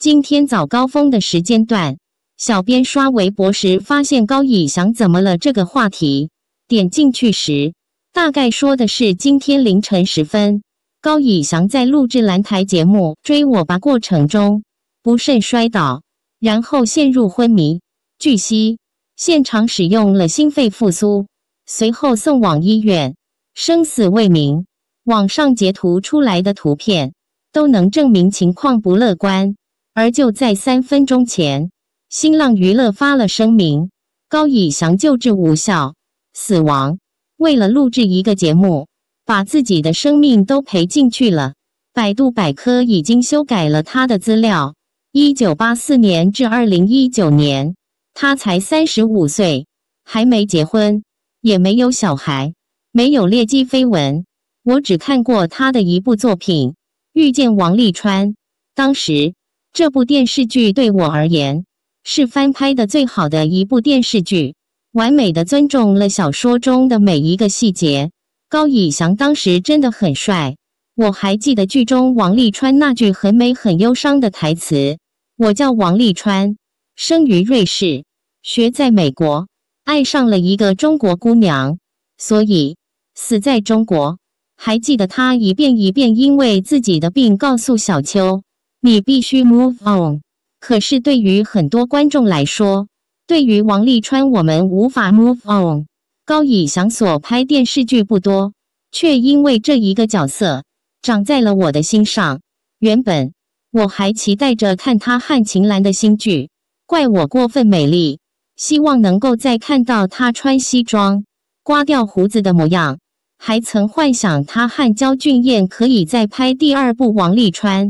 今天早高峰的时间段，小编刷微博时发现高以翔怎么了这个话题，点进去时大概说的是今天凌晨时分，高以翔在录制蓝台节目《追我吧》过程中不慎摔倒，然后陷入昏迷。据悉，现场使用了心肺复苏，随后送往医院，生死未明。网上截图出来的图片都能证明情况不乐观。而就在三分钟前，新浪娱乐发了声明：高以翔救治无效，死亡。为了录制一个节目，把自己的生命都赔进去了。百度百科已经修改了他的资料：一九八四年至二零一九年，他才三十五岁，还没结婚，也没有小孩，没有劣迹绯闻。我只看过他的一部作品《遇见王沥川》，当时。这部电视剧对我而言是翻拍的最好的一部电视剧，完美的尊重了小说中的每一个细节。高以翔当时真的很帅，我还记得剧中王沥川那句很美很忧伤的台词：“我叫王沥川，生于瑞士，学在美国，爱上了一个中国姑娘，所以死在中国。”还记得他一遍一遍因为自己的病告诉小秋。你必须 move on，可是对于很多观众来说，对于王沥川，我们无法 move on。高以翔所拍电视剧不多，却因为这一个角色长在了我的心上。原本我还期待着看他和秦岚的新剧，怪我过分美丽，希望能够再看到他穿西装、刮掉胡子的模样。还曾幻想他和焦俊艳可以再拍第二部《王沥川》。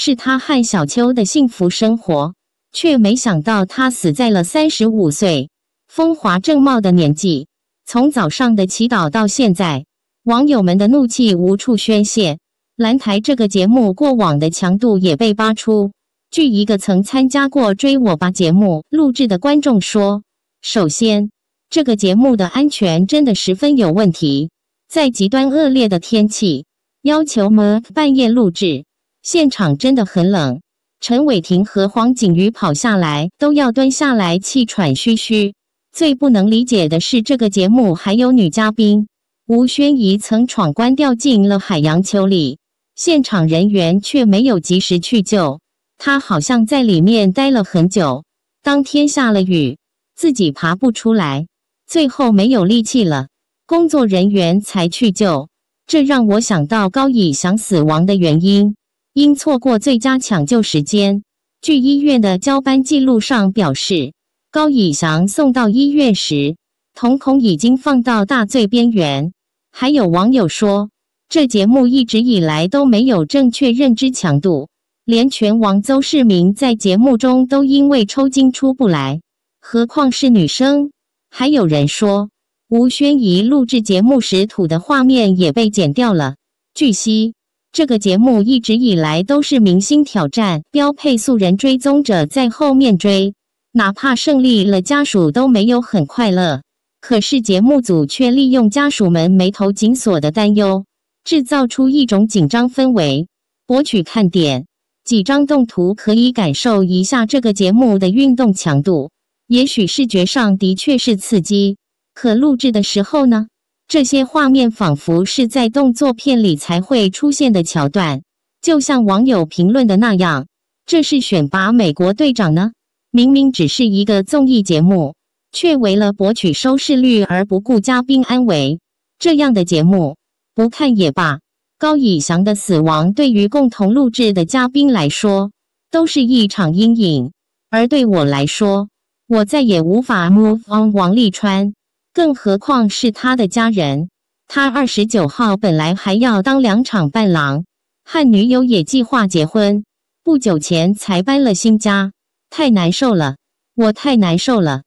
是他和小秋的幸福生活，却没想到他死在了三十五岁风华正茂的年纪。从早上的祈祷到现在，网友们的怒气无处宣泄。蓝台这个节目过往的强度也被扒出。据一个曾参加过《追我吧》节目录制的观众说，首先，这个节目的安全真的十分有问题。在极端恶劣的天气，要求半夜录制。现场真的很冷，陈伟霆和黄景瑜跑下来都要蹲下来，气喘吁吁。最不能理解的是，这个节目还有女嘉宾吴宣仪曾闯关掉进了海洋球里，现场人员却没有及时去救。她好像在里面待了很久，当天下了雨，自己爬不出来，最后没有力气了，工作人员才去救。这让我想到高以翔死亡的原因。因错过最佳抢救时间，据医院的交班记录上表示，高以翔送到医院时，瞳孔已经放到大醉边缘。还有网友说，这节目一直以来都没有正确认知强度，连拳王邹市明在节目中都因为抽筋出不来，何况是女生？还有人说，吴宣仪录制节目时吐的画面也被剪掉了。据悉。这个节目一直以来都是明星挑战标配，素人追踪者在后面追，哪怕胜利了，家属都没有很快乐。可是节目组却利用家属们眉头紧锁的担忧，制造出一种紧张氛围，博取看点。几张动图可以感受一下这个节目的运动强度。也许视觉上的确是刺激，可录制的时候呢？这些画面仿佛是在动作片里才会出现的桥段，就像网友评论的那样，这是选拔美国队长呢？明明只是一个综艺节目，却为了博取收视率而不顾嘉宾安危，这样的节目不看也罢。高以翔的死亡对于共同录制的嘉宾来说都是一场阴影，而对我来说，我再也无法 move on 王立川。更何况是他的家人。他二十九号本来还要当两场伴郎，和女友也计划结婚，不久前才搬了新家，太难受了，我太难受了。